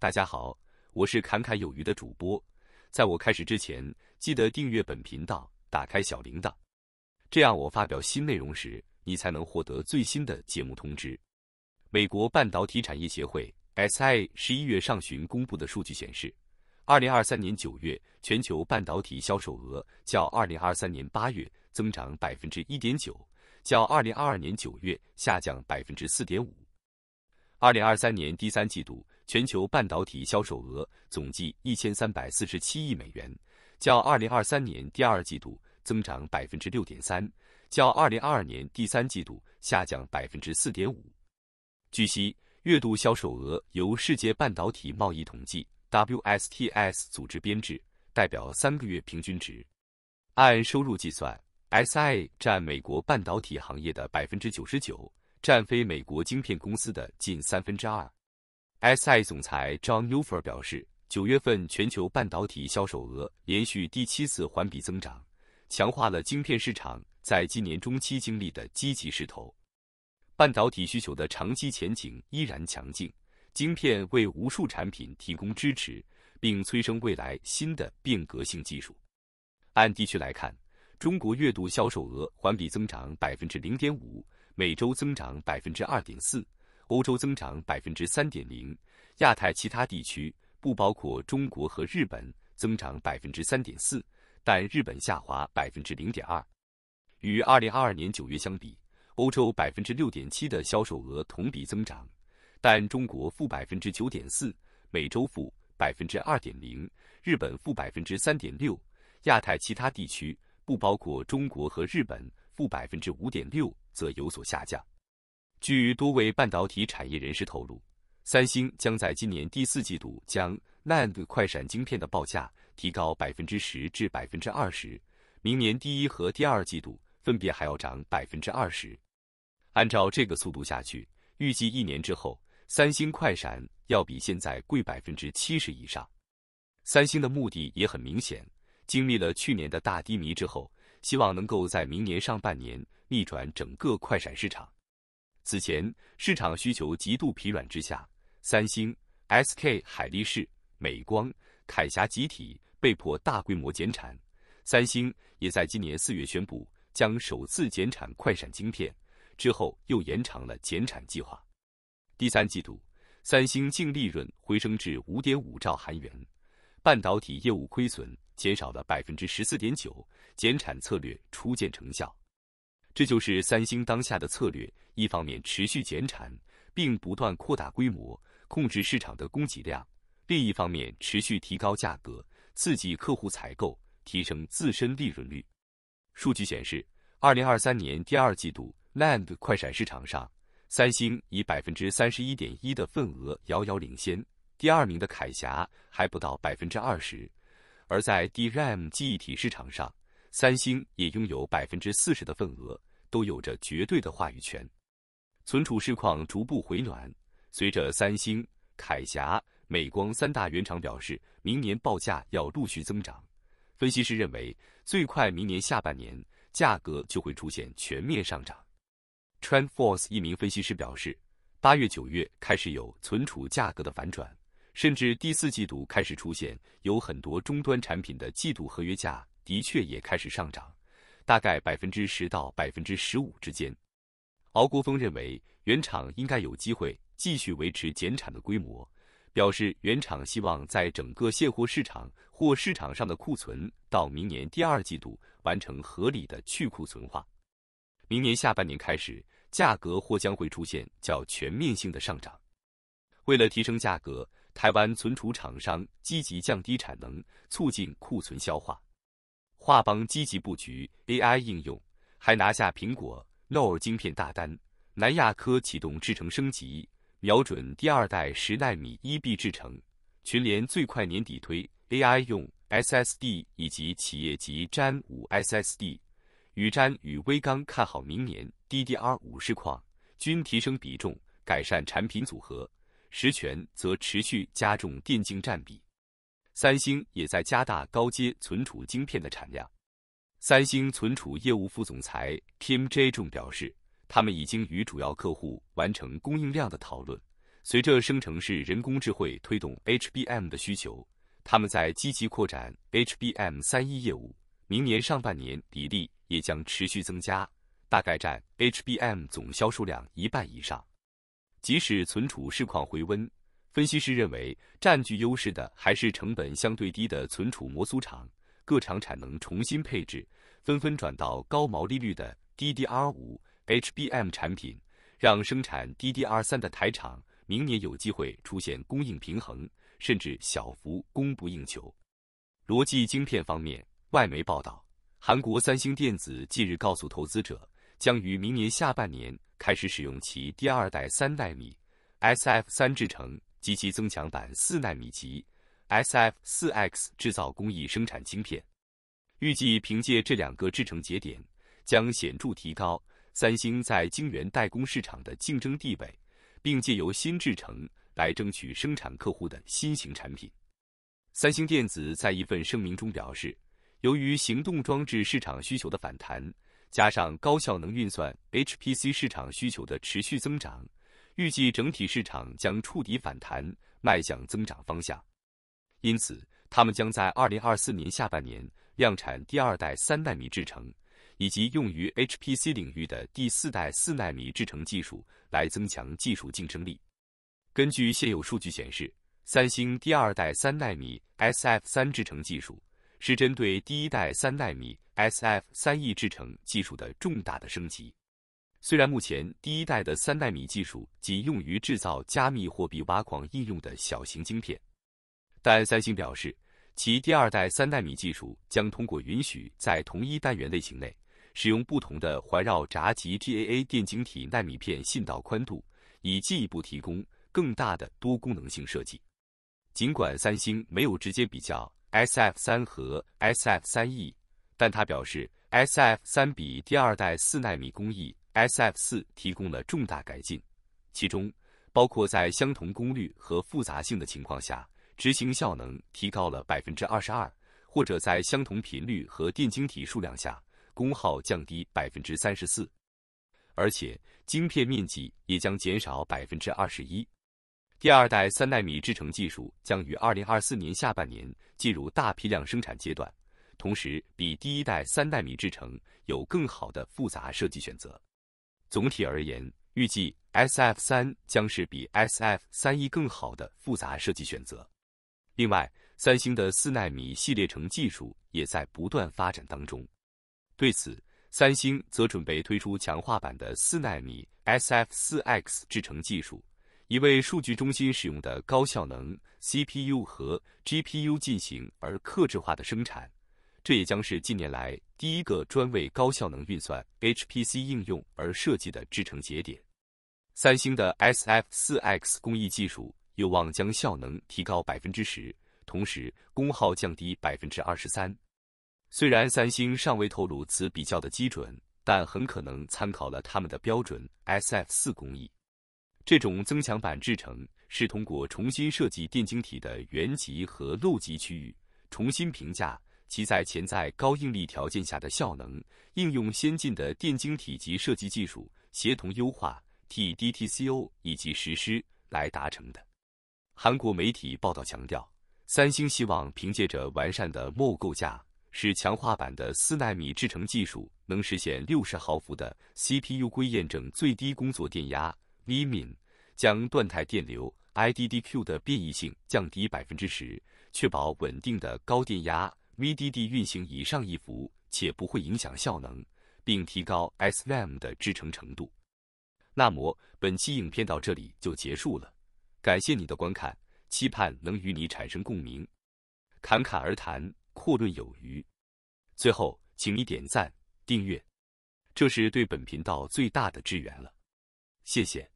大家好，我是侃侃有余的主播。在我开始之前，记得订阅本频道，打开小铃铛，这样我发表新内容时，你才能获得最新的节目通知。美国半导体产业协会 （SI） 十一月上旬公布的数据显示，二零二三年九月全球半导体销售额较二零二三年八月增长百分之一点九，较二零二二年九月下降百分之四点五。二零二三年第三季度。全球半导体销售额总计一千三百四十七亿美元，较二零二三年第二季度增长百分之六点三，较二零二二年第三季度下降百分之四点五。据悉，月度销售额由世界半导体贸易统计 （WSTS） 组织编制，代表三个月平均值。按收入计算，SIA 占美国半导体行业的百分之九十九，占非美国晶片公司的近三分之二。S I 总裁 John Newfer 表示，九月份全球半导体销售额连续第七次环比增长，强化了晶片市场在今年中期经历的积极势头。半导体需求的长期前景依然强劲，晶片为无数产品提供支持，并催生未来新的变革性技术。按地区来看，中国月度销售额环比增长百分之零点五，每周增长百分之二点四。欧洲增长百分之三点零，亚太其他地区不包括中国和日本增长百分之三点四，但日本下滑百分之零点二。与二零二二年九月相比，欧洲百分之六点七的销售额同比增长，但中国负百分之九点四，美洲负百分之二点零，日本负百分之三点六，亚太其他地区不包括中国和日本负百分之五点六，则有所下降。据多位半导体产业人士透露，三星将在今年第四季度将 NAND 快闪晶片的报价提高百分之十至百分之二十，明年第一和第二季度分别还要涨百分之二十。按照这个速度下去，预计一年之后，三星快闪要比现在贵百分之七十以上。三星的目的也很明显，经历了去年的大低迷之后，希望能够在明年上半年逆转整个快闪市场。此前市场需求极度疲软之下，三星、SK 海力士、美光、凯霞集体被迫大规模减产。三星也在今年四月宣布将首次减产快闪晶片，之后又延长了减产计划。第三季度，三星净利润回升至五点五兆韩元，半导体业务亏损减少了百分之十四点九，减产策略初见成效。这就是三星当下的策略：一方面持续减产并不断扩大规模，控制市场的供给量；另一方面持续提高价格，刺激客户采购，提升自身利润率。数据显示，二零二三年第二季度 NAND 快闪市场上，三星以百分之三十一点一的份额遥遥领先，第二名的铠侠还不到百分之二十。而在 DRAM 记忆体市场上，三星也拥有百分之四十的份额。都有着绝对的话语权。存储市况逐步回暖，随着三星、铠侠、美光三大原厂表示，明年报价要陆续增长。分析师认为，最快明年下半年价格就会出现全面上涨。t r a n d f o r c e 一名分析师表示，八月、九月开始有存储价格的反转，甚至第四季度开始出现，有很多终端产品的季度合约价的确也开始上涨。大概百分之十到百分之十五之间，敖国峰认为，原厂应该有机会继续维持减产的规模，表示原厂希望在整个现货市场或市场上的库存到明年第二季度完成合理的去库存化，明年下半年开始，价格或将会出现较全面性的上涨。为了提升价格，台湾存储厂商积极降低产能，促进库存消化。华邦积极布局 AI 应用，还拿下苹果 Noir 晶片大单。南亚科启动制程升级，瞄准第二代十纳米 e b 制程。群联最快年底推 AI 用 SSD 以及企业级詹 n 5 SSD。宇瞻与微刚看好明年 DDR5 市况，均提升比重，改善产品组合。实权则持续加重电竞占比。三星也在加大高阶存储晶片的产量。三星存储业务副总裁 Kim j a 表示，他们已经与主要客户完成供应量的讨论。随着生成式人工智慧推动 HBM 的需求，他们在积极扩展 HBM 三一业务，明年上半年比例也将持续增加，大概占 HBM 总销售量一半以上。即使存储市况回温。分析师认为，占据优势的还是成本相对低的存储模组厂，各厂产能重新配置，纷纷转到高毛利率的 DDR5、HBM 产品，让生产 DDR3 的台厂明年有机会出现供应平衡，甚至小幅供不应求。逻辑晶片方面，外媒报道，韩国三星电子近日告诉投资者，将于明年下半年开始使用其第二代三代米 SF3 制程。及其增强版四纳米级 SF4X 制造工艺生产晶片，预计凭借这两个制程节点，将显著提高三星在晶圆代工市场的竞争地位，并借由新制程来争取生产客户的新型产品。三星电子在一份声明中表示，由于行动装置市场需求的反弹，加上高效能运算 HPC 市场需求的持续增长。预计整体市场将触底反弹，迈向增长方向。因此，他们将在二零二四年下半年量产第二代三纳米制程，以及用于 HPC 领域的第四代四纳米制程技术，来增强技术竞争力。根据现有数据显示，三星第二代三纳米 SF 三制程技术是针对第一代三纳米 SF 三 E 制程技术的重大的升级。虽然目前第一代的三纳米技术仅用于制造加密货币挖矿应用的小型晶片，但三星表示，其第二代三纳米技术将通过允许在同一单元类型内使用不同的环绕闸极 GAA 电晶体纳米片信道宽度，以进一步提供更大的多功能性设计。尽管三星没有直接比较 SF 三和 SF 三 E，但它表示 SF 三比第二代四纳米工艺。SF 四提供了重大改进，其中包括在相同功率和复杂性的情况下，执行效能提高了百分之二十二，或者在相同频率和电晶体数量下，功耗降低百分之三十四，而且晶片面积也将减少百分之二十一。第二代三纳米制程技术将于二零二四年下半年进入大批量生产阶段，同时比第一代三纳米制程有更好的复杂设计选择。总体而言，预计 S F 三将是比 S F 三一更好的复杂设计选择。另外，三星的四纳米系列成技术也在不断发展当中。对此，三星则准备推出强化版的四纳米 S F 四 X 制程技术，以为数据中心使用的高效能 C P U 和 G P U 进行而克制化的生产。这也将是近年来第一个专为高效能运算 （HPC） 应用而设计的制程节点。三星的 SF4X 工艺技术有望将效能提高百分之十，同时功耗降低百分之二十三。虽然三星尚未透露此比较的基准，但很可能参考了他们的标准 SF4 工艺。这种增强版制程是通过重新设计电晶体的源极和漏极区域，重新评价。其在潜在高应力条件下的效能，应用先进的电晶体及设计技术协同优化 TDTCO 以及实施来达成的。韩国媒体报道强调，三星希望凭借着完善的 Mo 构架，使强化版的四纳米制程技术能实现六十毫伏的 CPU 硅验证最低工作电压 Vmin，将断态电流 IDDQ 的变异性降低百分之十，确保稳定的高电压。VDD 运行以上一伏，且不会影响效能，并提高 s r m 的支撑程度。那么本期影片到这里就结束了，感谢你的观看，期盼能与你产生共鸣。侃侃而谈，阔论有余。最后，请你点赞、订阅，这是对本频道最大的支援了。谢谢。